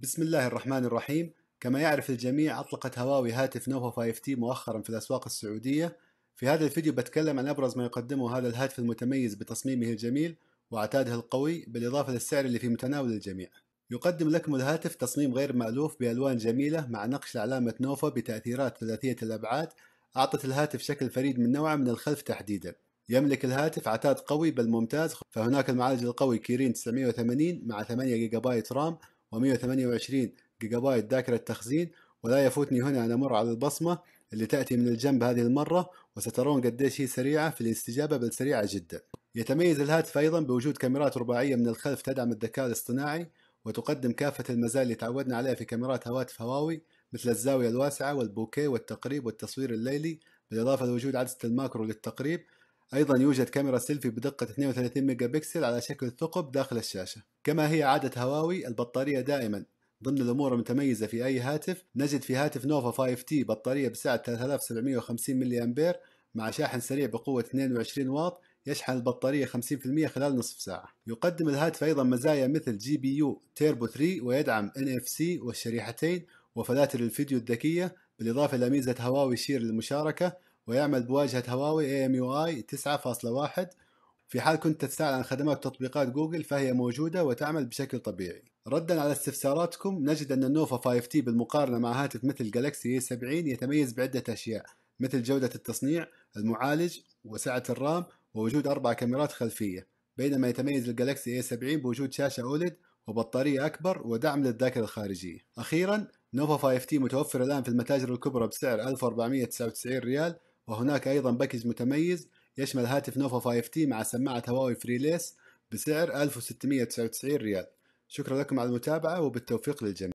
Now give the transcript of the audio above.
بسم الله الرحمن الرحيم كما يعرف الجميع أطلقت هواوي هاتف نوفو 5 t مؤخرا في الأسواق السعودية في هذا الفيديو بتكلم عن أبرز ما يقدمه هذا الهاتف المتميز بتصميمه الجميل وعتاده القوي بالإضافة للسعر اللي في متناول الجميع يقدم لكم الهاتف تصميم غير مألوف بألوان جميلة مع نقش علامة نوفا بتأثيرات ثلاثية الأبعاد أعطت الهاتف شكل فريد من نوعه من الخلف تحديدا يملك الهاتف عتاد قوي بل ممتاز فهناك المعالج القوي كيرين 980 مع 8 جيجا بايت رام و128 جيجا بايت ذاكرة تخزين ولا يفوتني هنا أن أمر على البصمة اللي تأتي من الجنب هذه المرة وسترون قديش هي سريعة في الاستجابة بل سريعة جدا يتميز الهاتف أيضا بوجود كاميرات رباعية من الخلف تدعم الذكاء الاصطناعي وتقدم كافة المزايا اللي تعودنا عليها في كاميرات هواتف هواوي مثل الزاوية الواسعة والبوكيه والتقريب والتصوير الليلي بالإضافة لوجود عدسة الماكرو للتقريب أيضا يوجد كاميرا سيلفي بدقة 32 ميجا بكسل على شكل ثقب داخل الشاشة كما هي عادة هواوي البطارية دائما ضمن الأمور المتميزة في أي هاتف نجد في هاتف نوفا 5T بطارية بسعة 3750 ملي أمبير مع شاحن سريع بقوة 22 واط يشحن البطارية 50% خلال نصف ساعة. يقدم الهاتف أيضا مزايا مثل جي بي يو تيربو 3 ويدعم NFC والشريحتين وفلاتر الفيديو الذكية بالإضافة إلى ميزة هواوي شير للمشاركة ويعمل بواجهة هواوي AMUI 9.1 في حال كنت تتساءل عن خدمات تطبيقات جوجل فهي موجودة وتعمل بشكل طبيعي ردا على استفساراتكم نجد أن النوفا 5T بالمقارنة مع هاتف مثل جالكسي A70 يتميز بعدة أشياء مثل جودة التصنيع المعالج وسعة الرام ووجود أربع كاميرات خلفية بينما يتميز الجالكسي A70 بوجود شاشة أولد وبطارية أكبر ودعم للذاكرة الخارجية أخيرا نوفا 5T متوفر الآن في المتاجر الكبرى بسعر 1499 ريال وهناك أيضا باكج متميز يشمل هاتف نوفا 5 t مع سماعة هواوي فريليس بسعر 1699 ريال شكرا لكم على المتابعة وبالتوفيق للجميع